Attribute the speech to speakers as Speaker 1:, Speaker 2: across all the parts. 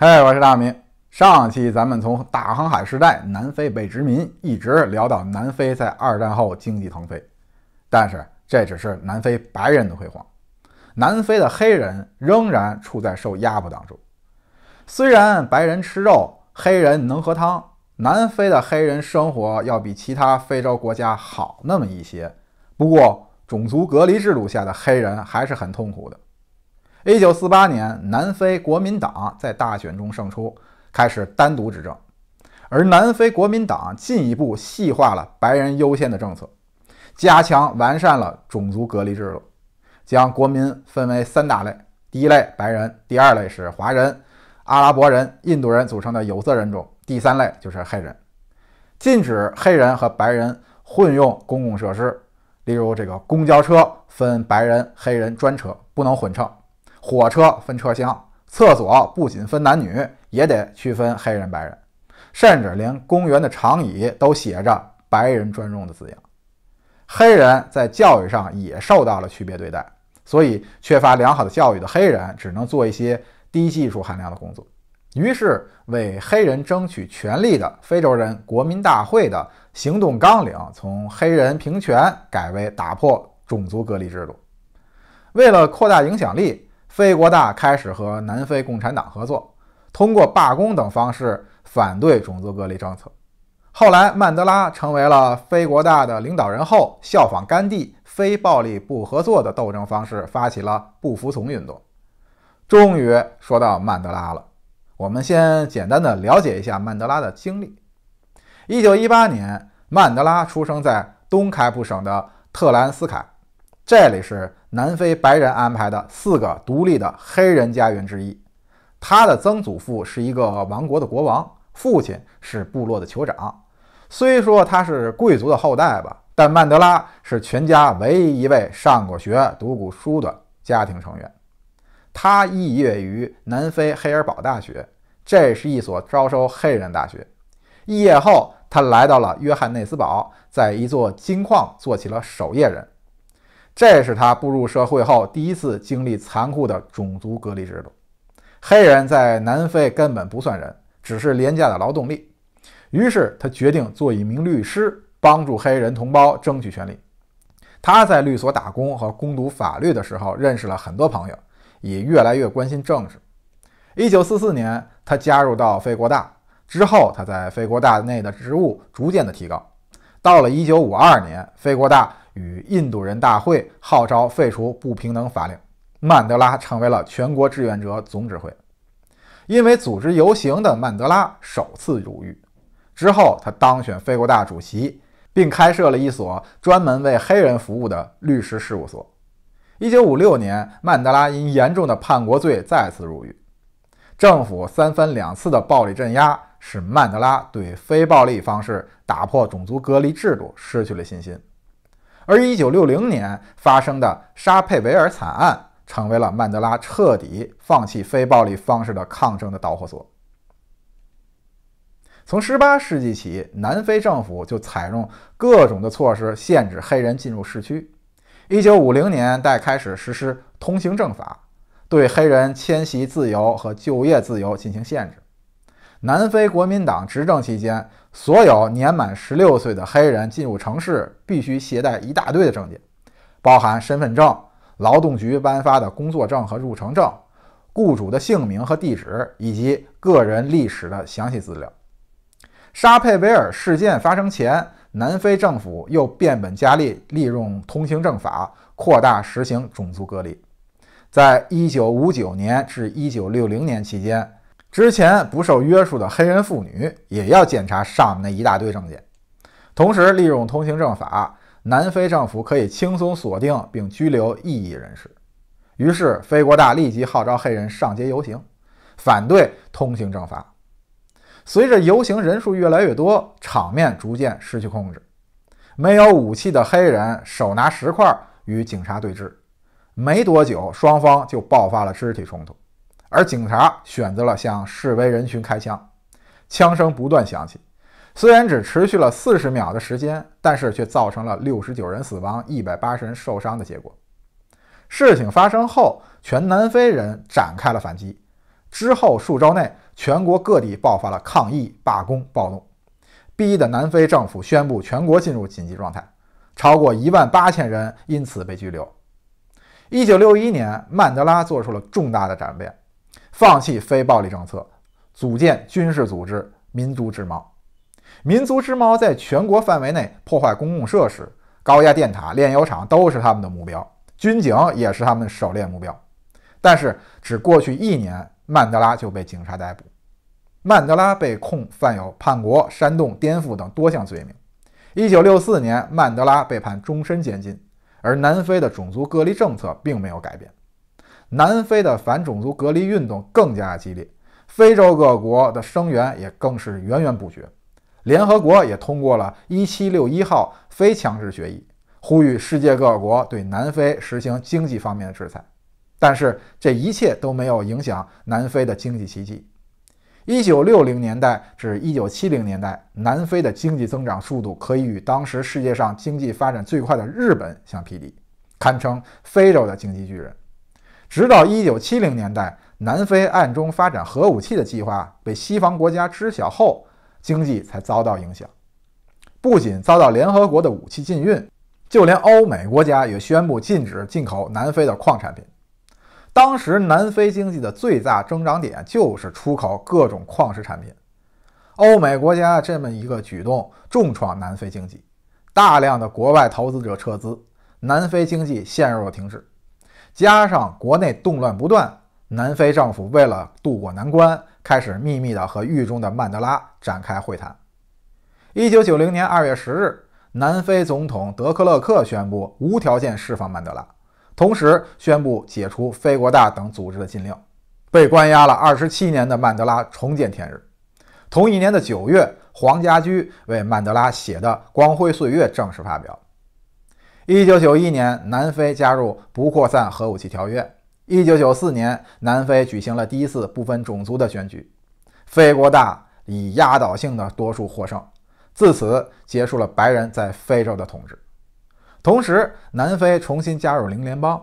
Speaker 1: 嗨，我是大明。上期咱们从大航海时代、南非被殖民，一直聊到南非在二战后经济腾飞。但是，这只是南非白人的辉煌。南非的黑人仍然处在受压迫当中。虽然白人吃肉，黑人能喝汤，南非的黑人生活要比其他非洲国家好那么一些。不过，种族隔离制度下的黑人还是很痛苦的。一九四八年，南非国民党在大选中胜出，开始单独执政。而南非国民党进一步细化了白人优先的政策，加强完善了种族隔离制度，将国民分为三大类：第一类白人，第二类是华人、阿拉伯人、印度人组成的有色人种，第三类就是黑人。禁止黑人和白人混用公共设施，例如这个公交车分白人、黑人专车，不能混乘。火车分车厢，厕所不仅分男女，也得区分黑人白人，甚至连公园的长椅都写着“白人专用”的字样。黑人在教育上也受到了区别对待，所以缺乏良好的教育的黑人只能做一些低技术含量的工作。于是，为黑人争取权利的非洲人国民大会的行动纲领从黑人平权改为打破种族隔离制度。为了扩大影响力。非国大开始和南非共产党合作，通过罢工等方式反对种族隔离政策。后来，曼德拉成为了非国大的领导人后，效仿甘地非暴力不合作的斗争方式，发起了不服从运动。终于说到曼德拉了，我们先简单的了解一下曼德拉的经历。一九一八年，曼德拉出生在东开普省的特兰斯凯。这里是南非白人安排的四个独立的黑人家园之一。他的曾祖父是一个王国的国王，父亲是部落的酋长。虽说他是贵族的后代吧，但曼德拉是全家唯一一位上过学、读过书的家庭成员。他毕业于南非黑尔堡大学，这是一所招收黑人大学。毕业后，他来到了约翰内斯堡，在一座金矿做起了守夜人。这是他步入社会后第一次经历残酷的种族隔离制度，黑人在南非根本不算人，只是廉价的劳动力。于是他决定做一名律师，帮助黑人同胞争取权利。他在律所打工和攻读法律的时候，认识了很多朋友，也越来越关心政治。1944年，他加入到非国大之后，他在非国大内的职务逐渐的提高。到了1952年，非国大与印度人大会号召废除不平等法令，曼德拉成为了全国志愿者总指挥。因为组织游行的曼德拉首次入狱，之后他当选非国大主席，并开设了一所专门为黑人服务的律师事务所。1956年，曼德拉因严重的叛国罪再次入狱，政府三番两次的暴力镇压。使曼德拉对非暴力方式打破种族隔离制度失去了信心，而1960年发生的沙佩维尔惨案成为了曼德拉彻底放弃非暴力方式的抗争的导火索。从18世纪起，南非政府就采用各种的措施限制黑人进入市区。1950年代开始实施通行证法，对黑人迁徙自由和就业自由进行限制。南非国民党执政期间，所有年满16岁的黑人进入城市必须携带一大堆的证件，包含身份证、劳动局颁发的工作证和入城证、雇主的姓名和地址以及个人历史的详细资料。沙佩维尔事件发生前，南非政府又变本加厉，利用通行证法扩大实行种族隔离。在1959年至1960年期间。之前不受约束的黑人妇女也要检查上面那一大堆证件，同时利用通行证法，南非政府可以轻松锁定并拘留异议人士。于是，非国大立即号召黑人上街游行，反对通行证法。随着游行人数越来越多，场面逐渐失去控制。没有武器的黑人手拿石块与警察对峙，没多久双方就爆发了肢体冲突。而警察选择了向示威人群开枪，枪声不断响起。虽然只持续了四十秒的时间，但是却造成了六十九人死亡、一百八十人受伤的结果。事情发生后，全南非人展开了反击。之后数周内，全国各地爆发了抗议、罢工、暴怒，逼得南非政府宣布全国进入紧急状态，超过一万八千人因此被拘留。一九六一年，曼德拉做出了重大的转变。放弃非暴力政策，组建军事组织“民族之矛”。民族之矛在全国范围内破坏公共设施，高压电塔、炼油厂都是他们的目标，军警也是他们狩猎目标。但是，只过去一年，曼德拉就被警察逮捕。曼德拉被控犯有叛国、煽动、颠覆等多项罪名。1964年，曼德拉被判终身监禁，而南非的种族隔离政策并没有改变。南非的反种族隔离运动更加激烈，非洲各国的声援也更是源源不绝。联合国也通过了1761号非强制决议，呼吁世界各国对南非实行经济方面的制裁。但是这一切都没有影响南非的经济奇迹。1960年代至1970年代，南非的经济增长速度可以与当时世界上经济发展最快的日本相匹敌，堪称非洲的经济巨人。直到一九七零年代，南非暗中发展核武器的计划被西方国家知晓后，经济才遭到影响。不仅遭到联合国的武器禁运，就连欧美国家也宣布禁止进口南非的矿产品。当时，南非经济的最大增长点就是出口各种矿石产品。欧美国家这么一个举动，重创南非经济，大量的国外投资者撤资，南非经济陷入了停滞。加上国内动乱不断，南非政府为了渡过难关，开始秘密的和狱中的曼德拉展开会谈。一九九零年二月十日，南非总统德克勒克宣布无条件释放曼德拉，同时宣布解除非国大等组织的禁令。被关押了二十七年的曼德拉重见天日。同一年的九月，黄家驹为曼德拉写的《光辉岁月》正式发表。一九九一年，南非加入不扩散核武器条约。一九九四年，南非举行了第一次不分种族的选举，非国大以压倒性的多数获胜，自此结束了白人在非洲的统治。同时，南非重新加入零联邦。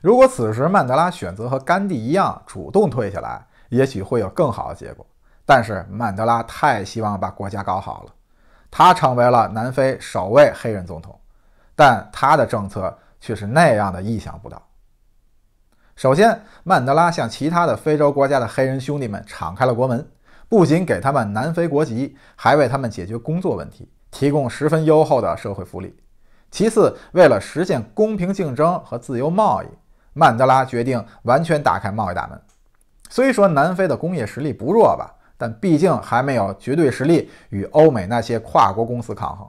Speaker 1: 如果此时曼德拉选择和甘地一样主动退下来，也许会有更好的结果。但是曼德拉太希望把国家搞好了，他成为了南非首位黑人总统。但他的政策却是那样的意想不到。首先，曼德拉向其他的非洲国家的黑人兄弟们敞开了国门，不仅给他们南非国籍，还为他们解决工作问题，提供十分优厚的社会福利。其次，为了实现公平竞争和自由贸易，曼德拉决定完全打开贸易大门。虽说南非的工业实力不弱吧，但毕竟还没有绝对实力与欧美那些跨国公司抗衡。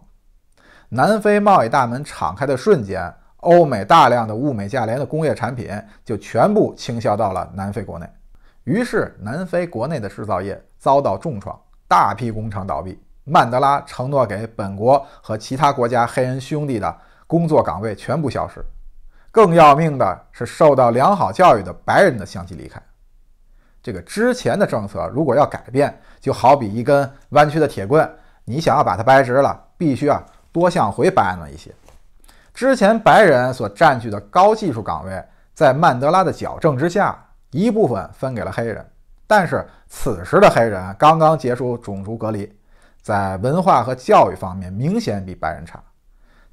Speaker 1: 南非贸易大门敞开的瞬间，欧美大量的物美价廉的工业产品就全部倾销到了南非国内，于是南非国内的制造业遭到重创，大批工厂倒闭。曼德拉承诺给本国和其他国家黑人兄弟的工作岗位全部消失，更要命的是，受到良好教育的白人的相继离开。这个之前的政策如果要改变，就好比一根弯曲的铁棍，你想要把它掰直了，必须啊。多向回白了一些。之前白人所占据的高技术岗位，在曼德拉的矫正之下，一部分分给了黑人。但是此时的黑人刚刚结束种族隔离，在文化和教育方面明显比白人差。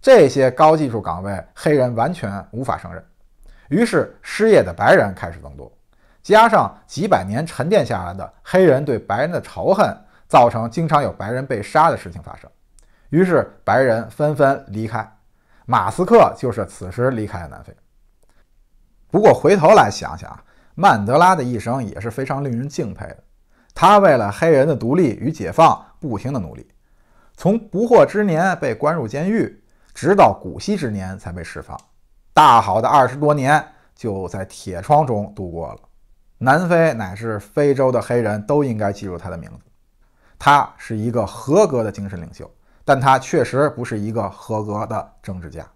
Speaker 1: 这些高技术岗位，黑人完全无法胜任。于是失业的白人开始增多，加上几百年沉淀下来的黑人对白人的仇恨，造成经常有白人被杀的事情发生。于是白人纷纷离开，马斯克就是此时离开了南非。不过回头来想想啊，曼德拉的一生也是非常令人敬佩的。他为了黑人的独立与解放不停的努力，从不惑之年被关入监狱，直到古稀之年才被释放。大好的二十多年就在铁窗中度过了。南非乃至非洲的黑人都应该记住他的名字。他是一个合格的精神领袖。但他确实不是一个合格的政治家。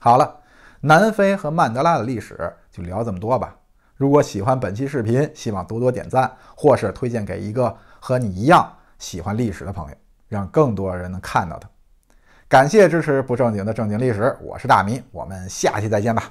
Speaker 1: 好了，南非和曼德拉的历史就聊这么多吧。如果喜欢本期视频，希望多多点赞，或是推荐给一个和你一样喜欢历史的朋友。让更多人能看到它，感谢支持不正经的正经历史，我是大米，我们下期再见吧。